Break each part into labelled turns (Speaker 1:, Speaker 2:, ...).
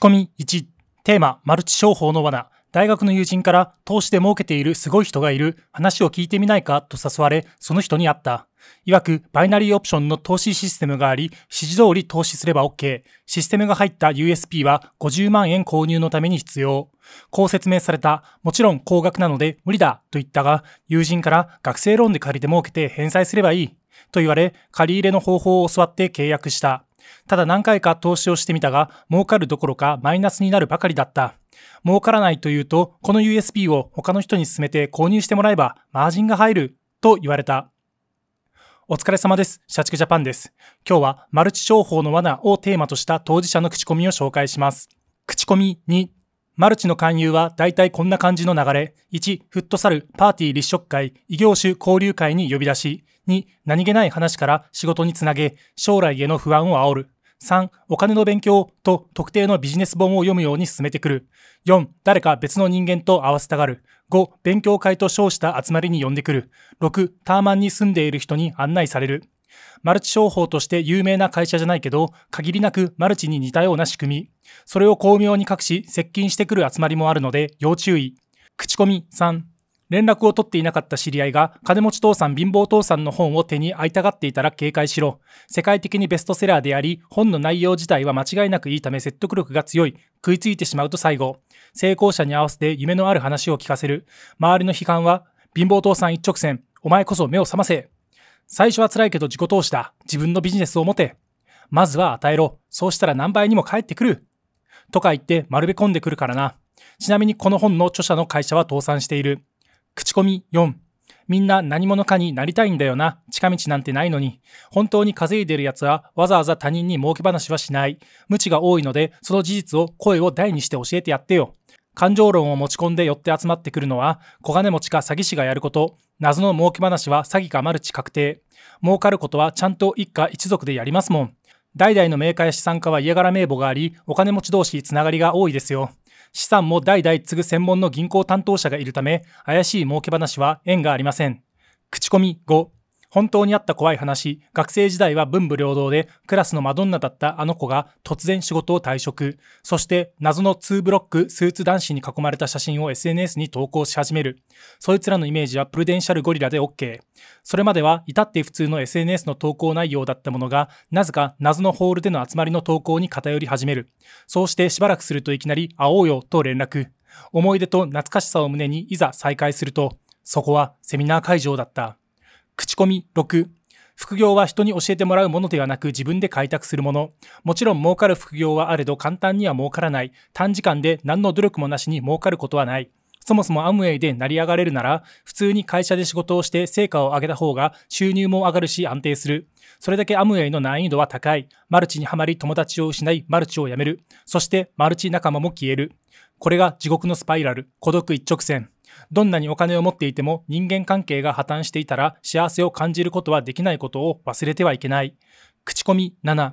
Speaker 1: 口コミ1、テーマ、マルチ商法の罠。大学の友人から投資で儲けているすごい人がいる話を聞いてみないかと誘われその人に会ったいわくバイナリーオプションの投資システムがあり指示通り投資すれば OK システムが入った USP は50万円購入のために必要こう説明されたもちろん高額なので無理だと言ったが友人から学生ローンで借りて儲けて返済すればいいと言われ借り入れの方法を教わって契約したただ何回か投資をしてみたが、儲かるどころかマイナスになるばかりだった。儲からないというと、この USB を他の人に勧めて購入してもらえば、マージンが入る、と言われた。お疲れ様です。社畜ジャパンです。今日はマルチ商法の罠をテーマとした当事者の口コミを紹介します。口コミにマルチの勧誘は大体こんな感じの流れ。1、フットサル、パーティー立食会、異業種交流会に呼び出し。2、何気ない話から仕事につなげ、将来への不安を煽る。3、お金の勉強と特定のビジネス本を読むように進めてくる。4、誰か別の人間と会わせたがる。5、勉強会と称した集まりに呼んでくる。6、ターマンに住んでいる人に案内される。マルチ商法として有名な会社じゃないけど、限りなくマルチに似たような仕組み。それを巧妙に隠し、接近してくる集まりもあるので、要注意。口コミ3。連絡を取っていなかった知り合いが金持ち父さん貧乏父さんの本を手に会いたがっていたら警戒しろ世界的にベストセラーであり本の内容自体は間違いなくいいため説得力が強い食いついてしまうと最後成功者に合わせて夢のある話を聞かせる周りの批判は貧乏父さん一直線お前こそ目を覚ませ最初は辛いけど自己投資だ。自分のビジネスを持て。まずは与えろ。そうしたら何倍にも返ってくる。とか言って丸め込んでくるからな。ちなみにこの本の著者の会社は倒産している。口コミ4。みんな何者かになりたいんだよな。近道なんてないのに。本当に稼いでる奴はわざわざ他人に儲け話はしない。無知が多いので、その事実を声を大にして教えてやってよ。感情論を持ち込んで寄って集まってくるのは、小金持ちか詐欺師がやること、謎の儲け話は詐欺かマルチ確定、儲かることはちゃんと一家一族でやりますもん。代々の名家や資産家は嫌がら名簿があり、お金持ち同士つながりが多いですよ。資産も代々継ぐ専門の銀行担当者がいるため、怪しい儲け話は縁がありません。口コミ5本当にあった怖い話、学生時代は文武両道でクラスのマドンナだったあの子が突然仕事を退職、そして謎の2ブロックスーツ男子に囲まれた写真を SNS に投稿し始める。そいつらのイメージはプルデンシャルゴリラで OK。それまでは至って普通の SNS の投稿内容だったものが、なぜか謎のホールでの集まりの投稿に偏り始める。そうしてしばらくするといきなり会おうよと連絡。思い出と懐かしさを胸にいざ再会すると、そこはセミナー会場だった。口コミ6、副業は人に教えてもらうものではなく自分で開拓するもの。もちろん儲かる副業はあれど簡単には儲からない。短時間で何の努力もなしに儲かることはない。そもそもアムウェイで成り上がれるなら、普通に会社で仕事をして成果を上げた方が収入も上がるし安定する。それだけアムウェイの難易度は高い。マルチにはまり友達を失い、マルチをやめる。そしてマルチ仲間も消える。これが地獄のスパイラル、孤独一直線。どんなにお金を持っていても人間関係が破綻していたら幸せを感じることはできないことを忘れてはいけない。口コミ7。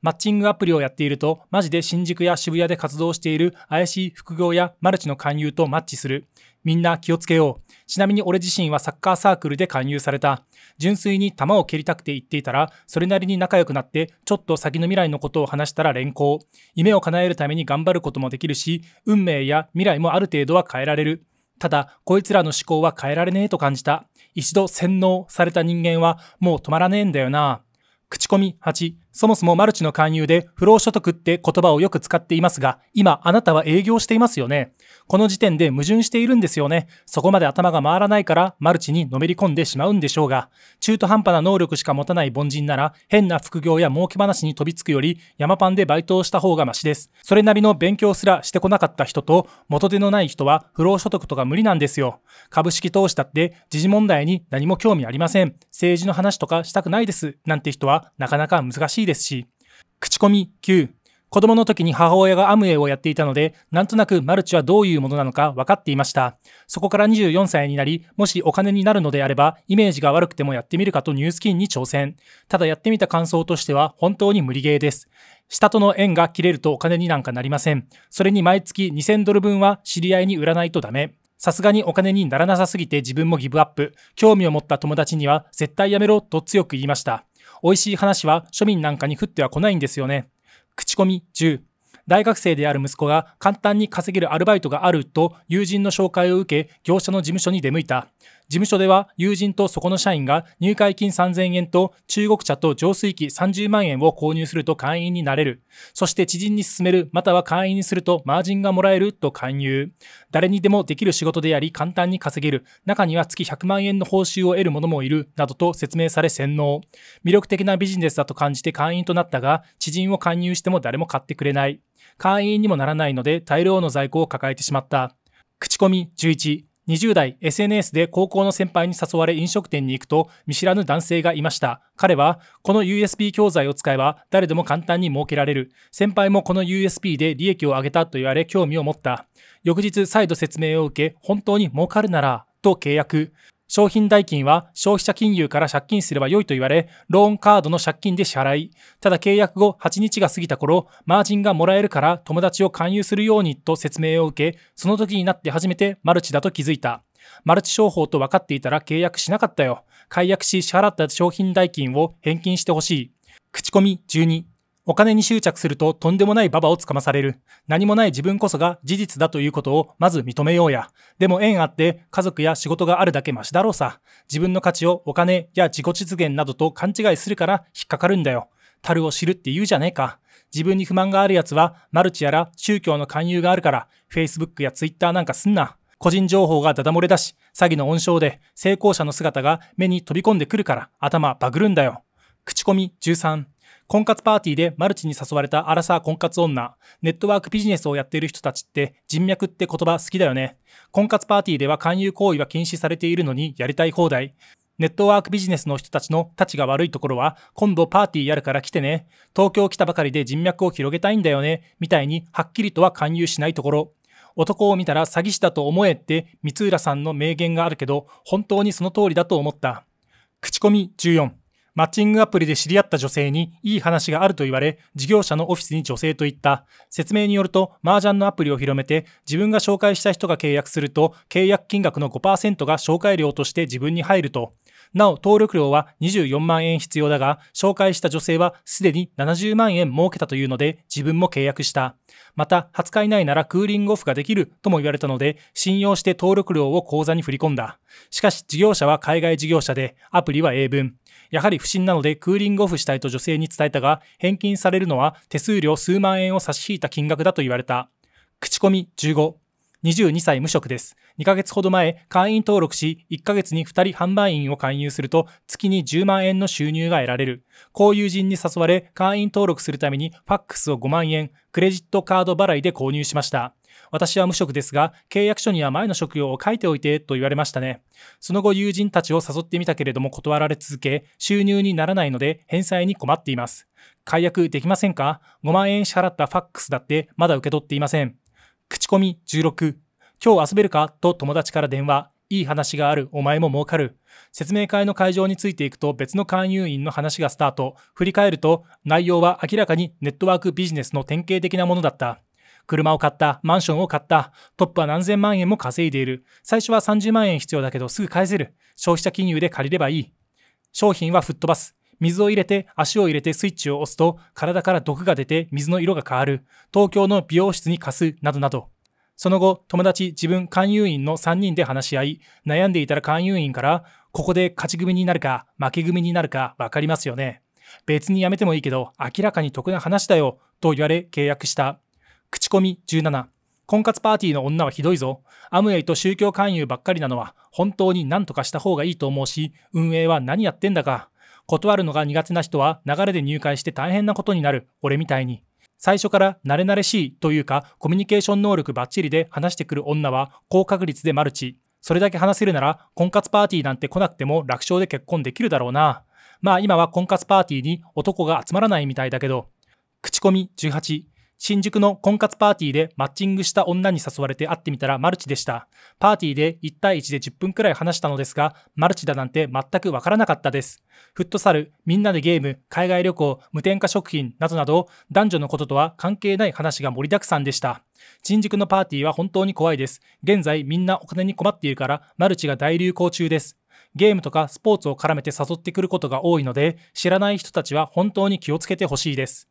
Speaker 1: マッチングアプリをやっていると、マジで新宿や渋谷で活動している怪しい副業やマルチの勧誘とマッチする。みんな気をつけよう。ちなみに俺自身はサッカーサークルで勧誘された。純粋に球を蹴りたくて言っていたら、それなりに仲良くなって、ちょっと先の未来のことを話したら連行。夢を叶えるために頑張ることもできるし、運命や未来もある程度は変えられる。ただ、こいつらの思考は変えられねえと感じた。一度洗脳された人間はもう止まらねえんだよな。口コミ8、そもそもマルチの勧誘で不労所得って言葉をよく使っていますが、今あなたは営業していますよね。この時点で矛盾しているんですよね。そこまで頭が回らないからマルチにのめり込んでしまうんでしょうが、中途半端な能力しか持たない凡人なら変な副業や儲け話に飛びつくより山パンでバイトをした方がマシです。それなりの勉強すらしてこなかった人と元手のない人は不労所得とか無理なんですよ。株式投資だって時事問題に何も興味ありません。政治の話とかしたくないです。なんて人はなかなか難しいいですし、口コミ9、子供の時に母親がアムウェイをやっていたので、なんとなくマルチはどういうものなのか分かっていました。そこから24歳になり、もしお金になるのであれば、イメージが悪くてもやってみるかとニュースキンに挑戦。ただやってみた感想としては、本当に無理ゲーです。下との縁が切れるとお金になんかなりません。それに毎月2000ドル分は知り合いに売らないとダメ。さすがにお金にならなさすぎて自分もギブアップ。興味を持った友達には、絶対やめろと強く言いました。美味しい話は庶民なんかに降っては来ないんですよね。口コミ10。大学生である息子が簡単に稼げるアルバイトがあると友人の紹介を受け、業者の事務所に出向いた。事務所では友人とそこの社員が入会金3000円と中国茶と浄水器30万円を購入すると会員になれる。そして知人に勧める、または会員にするとマージンがもらえると勧誘。誰にでもできる仕事であり簡単に稼げる。中には月100万円の報酬を得る者もいる。などと説明され洗脳。魅力的なビジネスだと感じて会員となったが、知人を勧誘しても誰も買ってくれない。会員にもならないので大量の在庫を抱えてしまった。口コミ11、20代 SNS で高校の先輩に誘われ飲食店に行くと見知らぬ男性がいました彼はこの USB 教材を使えば誰でも簡単に設けられる先輩もこの USB で利益を上げたと言われ興味を持った翌日再度説明を受け本当に儲かるならと契約商品代金は消費者金融から借金すれば良いと言われ、ローンカードの借金で支払い。ただ契約後8日が過ぎた頃、マージンがもらえるから友達を勧誘するようにと説明を受け、その時になって初めてマルチだと気づいた。マルチ商法と分かっていたら契約しなかったよ。解約し支払った商品代金を返金してほしい。口コミ12。お金に執着するととんでもないババをつかまされる。何もない自分こそが事実だということをまず認めようや。でも縁あって家族や仕事があるだけマシだろうさ。自分の価値をお金や自己実現などと勘違いするから引っかかるんだよ。樽を知るって言うじゃねえか。自分に不満がある奴はマルチやら宗教の勧誘があるから Facebook や Twitter なんかすんな。個人情報がダダ漏れだし、詐欺の温床で成功者の姿が目に飛び込んでくるから頭バグるんだよ。口コミ13婚活パーティーでマルチに誘われたアラサー婚活女、ネットワークビジネスをやっている人たちって人脈って言葉好きだよね。婚活パーティーでは勧誘行為は禁止されているのにやりたい放題。ネットワークビジネスの人たちの立ちが悪いところは、今度パーティーやるから来てね。東京来たばかりで人脈を広げたいんだよね。みたいにはっきりとは勧誘しないところ。男を見たら詐欺師だと思えって三浦さんの名言があるけど、本当にその通りだと思った。口コミ14。マッチングアプリで知り合った女性にいい話があると言われ、事業者のオフィスに女性と言った。説明によると、麻雀のアプリを広めて、自分が紹介した人が契約すると、契約金額の5%が紹介料として自分に入ると。なお、登録料は24万円必要だが、紹介した女性はすでに70万円儲けたというので、自分も契約した。また、20日以内ならクーリングオフができるとも言われたので、信用して登録料を口座に振り込んだ。しかし、事業者は海外事業者で、アプリは英文。やはり不審なのでクーリングオフしたいと女性に伝えたが、返金されるのは手数料数万円を差し引いた金額だと言われた。口コミ15。22歳無職です。2ヶ月ほど前、会員登録し、1ヶ月に2人販売員を勧誘すると、月に10万円の収入が得られる。交友人に誘われ、会員登録するために、ファックスを5万円、クレジットカード払いで購入しました。私は無職ですが、契約書には前の職業を書いておいてと言われましたね。その後友人たちを誘ってみたけれども断られ続け、収入にならないので返済に困っています。解約できませんか ?5 万円支払ったファックスだってまだ受け取っていません。口コミ16、今日遊べるかと友達から電話、いい話がある、お前も儲かる。説明会の会場についていくと別の勧誘員の話がスタート。振り返ると内容は明らかにネットワークビジネスの典型的なものだった。車を買った、マンションを買った、トップは何千万円も稼いでいる。最初は30万円必要だけどすぐ返せる。消費者金融で借りればいい。商品は吹っ飛ばす。水を入れて足を入れてスイッチを押すと体から毒が出て水の色が変わる東京の美容室に貸すなどなどその後友達自分勧誘員の3人で話し合い悩んでいたら勧誘員からここで勝ち組になるか負け組になるか分かりますよね別にやめてもいいけど明らかに得な話だよと言われ契約した口コミ17婚活パーティーの女はひどいぞ。アムウェイと宗教勧誘ばっかりなのは本当に何とかした方がいいと思うし、運営は何やってんだか。断るのが苦手な人は流れで入会して大変なことになる、俺みたいに。最初から慣れ慣れしいというか、コミュニケーション能力バッチリで話してくる女は高確率でマルチ。それだけ話せるなら、婚活パーティーなんて来なくても楽勝で結婚できるだろうな。まあ今は婚活パーティーに男が集まらないみたいだけど。口コミ18。新宿の婚活パーティーでマッチングした女に誘われて会ってみたらマルチでした。パーティーで1対1で10分くらい話したのですが、マルチだなんて全くわからなかったです。フットサル、みんなでゲーム、海外旅行、無添加食品などなど、男女のこととは関係ない話が盛りだくさんでした。新宿のパーティーは本当に怖いです。現在みんなお金に困っているから、マルチが大流行中です。ゲームとかスポーツを絡めて誘ってくることが多いので、知らない人たちは本当に気をつけてほしいです。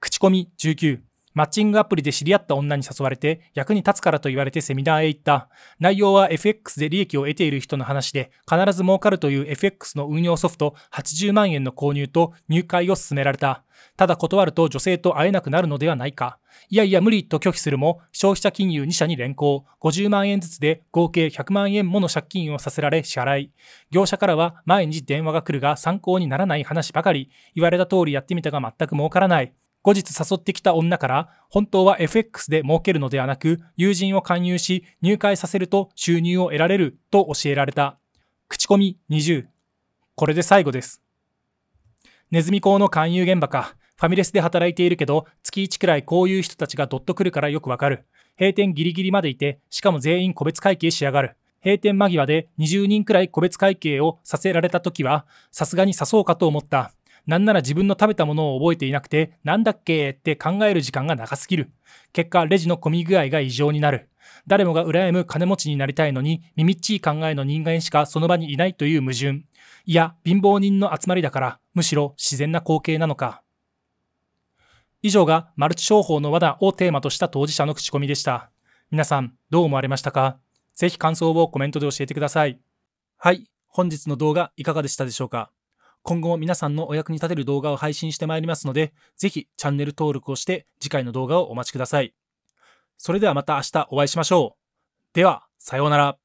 Speaker 1: 口コミ19マッチングアプリで知り合った女に誘われて役に立つからと言われてセミナーへ行った。内容は FX で利益を得ている人の話で必ず儲かるという FX の運用ソフト80万円の購入と入会を勧められた。ただ断ると女性と会えなくなるのではないか。いやいや無理と拒否するも消費者金融2社に連行。50万円ずつで合計100万円もの借金をさせられ支払い。業者からは毎日電話が来るが参考にならない話ばかり。言われた通りやってみたが全く儲からない。後日誘ってきた女から、本当は FX で儲けるのではなく、友人を勧誘し、入会させると収入を得られると教えられた。口コミ20。これで最後です。ネズミ講の勧誘現場か。ファミレスで働いているけど、月1くらいこういう人たちがどっと来るからよくわかる。閉店ギリギリまでいて、しかも全員個別会計しやがる。閉店間際で20人くらい個別会計をさせられた時は、さすがに誘そうかと思った。なんなら自分の食べたものを覚えていなくて、なんだっけって考える時間が長すぎる。結果、レジの混み具合が異常になる。誰もが羨む金持ちになりたいのに、みみっちい考えの人間しかその場にいないという矛盾。いや、貧乏人の集まりだから、むしろ自然な光景なのか。以上がマルチ商法の罠をテーマとした当事者の口コミでした。皆さん、どう思われましたかぜひ感想をコメントで教えてください。はい、本日の動画いかがでしたでしょうか今後も皆さんのお役に立てる動画を配信してまいりますので、ぜひチャンネル登録をして次回の動画をお待ちください。それではまた明日お会いしましょう。では、さようなら。